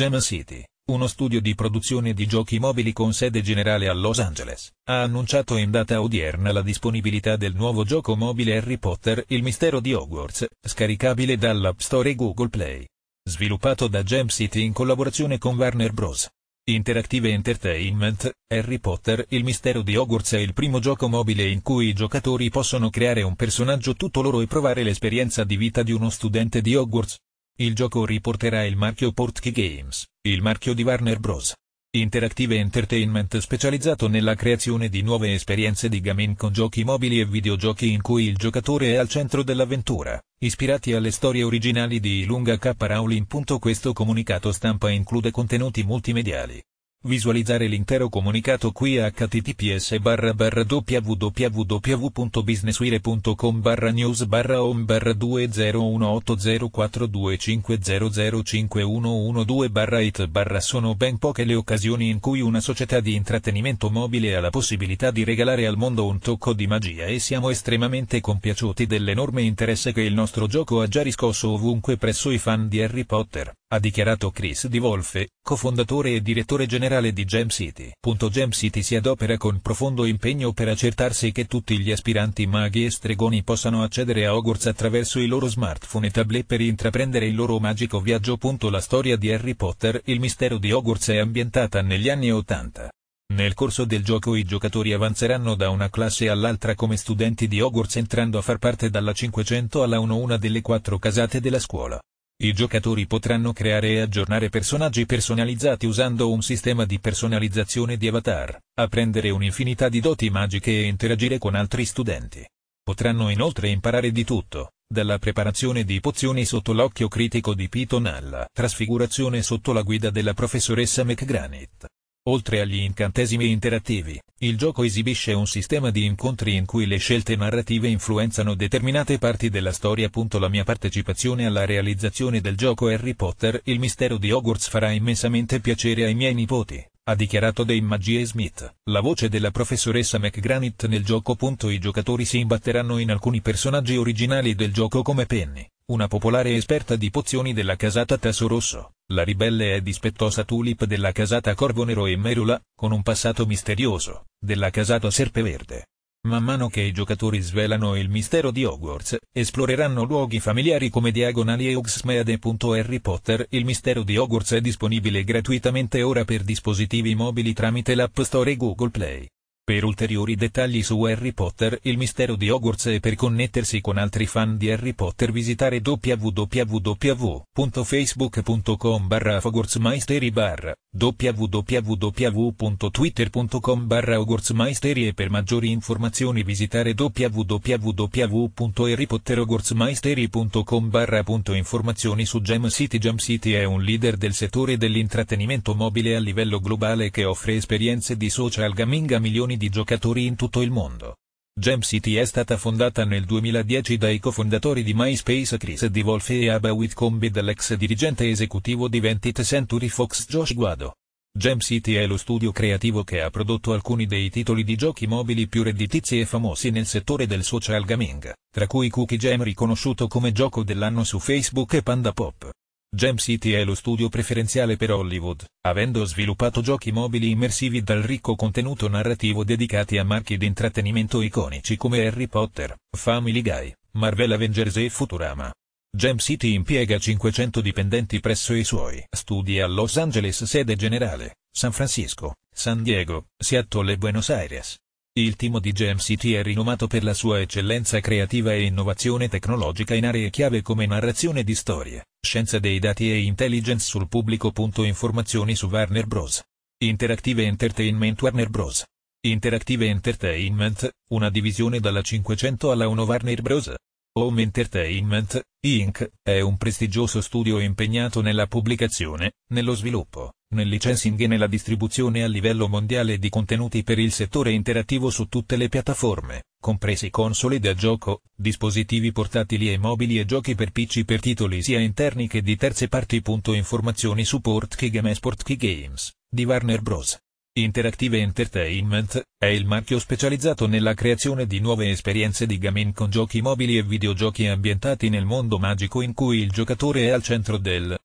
Gem City, uno studio di produzione di giochi mobili con sede generale a Los Angeles, ha annunciato in data odierna la disponibilità del nuovo gioco mobile Harry Potter Il mistero di Hogwarts, scaricabile dall'App Store e Google Play. Sviluppato da Gem City in collaborazione con Warner Bros. Interactive Entertainment, Harry Potter Il mistero di Hogwarts è il primo gioco mobile in cui i giocatori possono creare un personaggio tutto loro e provare l'esperienza di vita di uno studente di Hogwarts. Il gioco riporterà il marchio Portkey Games, il marchio di Warner Bros. Interactive Entertainment specializzato nella creazione di nuove esperienze di gaming con giochi mobili e videogiochi in cui il giocatore è al centro dell'avventura, ispirati alle storie originali di Ilunga K. Rowling. Questo comunicato stampa include contenuti multimediali, Visualizzare l'intero comunicato qui a https barra barra www.businesswire.com barra news barra home barra 20180425005112 barra it barra sono ben poche le occasioni in cui una società di intrattenimento mobile ha la possibilità di regalare al mondo un tocco di magia e siamo estremamente compiaciuti dell'enorme interesse che il nostro gioco ha già riscosso ovunque presso i fan di Harry Potter ha dichiarato Chris Di Wolfe, cofondatore e direttore generale di GemCity. GemCity si adopera con profondo impegno per accertarsi che tutti gli aspiranti maghi e stregoni possano accedere a Hogwarts attraverso i loro smartphone e tablet per intraprendere il loro magico viaggio. La storia di Harry Potter Il mistero di Hogwarts è ambientata negli anni Ottanta. Nel corso del gioco i giocatori avanzeranno da una classe all'altra come studenti di Hogwarts entrando a far parte dalla 500 alla 1 una delle quattro casate della scuola. I giocatori potranno creare e aggiornare personaggi personalizzati usando un sistema di personalizzazione di avatar, apprendere un'infinità di doti magiche e interagire con altri studenti. Potranno inoltre imparare di tutto, dalla preparazione di pozioni sotto l'occhio critico di Piton alla trasfigurazione sotto la guida della professoressa McGranit. Oltre agli incantesimi interattivi, il gioco esibisce un sistema di incontri in cui le scelte narrative influenzano determinate parti della storia. La mia partecipazione alla realizzazione del gioco Harry Potter Il mistero di Hogwarts farà immensamente piacere ai miei nipoti, ha dichiarato Dame Magie Smith, la voce della professoressa McGranit nel gioco. I giocatori si imbatteranno in alcuni personaggi originali del gioco come Penny, una popolare esperta di pozioni della casata Tasso Rosso la ribelle e dispettosa Tulip della casata Corvo Nero e Merula, con un passato misterioso, della casata Serpeverde. Man mano che i giocatori svelano il mistero di Hogwarts, esploreranno luoghi familiari come Diagonali e Uxmeade. Harry Potter. Il mistero di Hogwarts è disponibile gratuitamente ora per dispositivi mobili tramite l'App Store e Google Play. Per ulteriori dettagli su Harry Potter il mistero di Hogwarts e per connettersi con altri fan di Harry Potter visitare www.facebook.com barra Mystery bar, www.twitter.com barra Mystery e per maggiori informazioni visitare www.harrypotterhogwartsmystery.com barra informazioni su Gem City Gem City è un leader del settore dell'intrattenimento mobile a livello globale che offre esperienze di social gaming a milioni di di giocatori in tutto il mondo. Gem City è stata fondata nel 2010 dai cofondatori di MySpace Chris Di e Abba Whitcomb e dall'ex dirigente esecutivo di 20th Century Fox Josh Guado. Gem City è lo studio creativo che ha prodotto alcuni dei titoli di giochi mobili più redditizi e famosi nel settore del social gaming, tra cui Cookie Jam riconosciuto come gioco dell'anno su Facebook e Panda Pop. Gem City è lo studio preferenziale per Hollywood, avendo sviluppato giochi mobili immersivi dal ricco contenuto narrativo dedicati a marchi di intrattenimento iconici come Harry Potter, Family Guy, Marvel Avengers e Futurama. Gem City impiega 500 dipendenti presso i suoi studi a Los Angeles sede generale, San Francisco, San Diego, Seattle e Buenos Aires. Il team di Gem City è rinomato per la sua eccellenza creativa e innovazione tecnologica in aree chiave come narrazione di storie, Scienza dei dati e intelligence sul pubblico. Informazioni su Warner Bros. Interactive Entertainment Warner Bros. Interactive Entertainment, una divisione dalla 500 alla 1 Warner Bros. Home Entertainment, Inc., è un prestigioso studio impegnato nella pubblicazione, nello sviluppo, nel licensing e nella distribuzione a livello mondiale di contenuti per il settore interattivo su tutte le piattaforme, compresi console da gioco, dispositivi portatili e mobili e giochi per PC per titoli sia interni che di terze parti. Informazioni su Portkey Game e Sportkey Games, di Warner Bros. Interactive Entertainment, è il marchio specializzato nella creazione di nuove esperienze di gaming con giochi mobili e videogiochi ambientati nel mondo magico in cui il giocatore è al centro del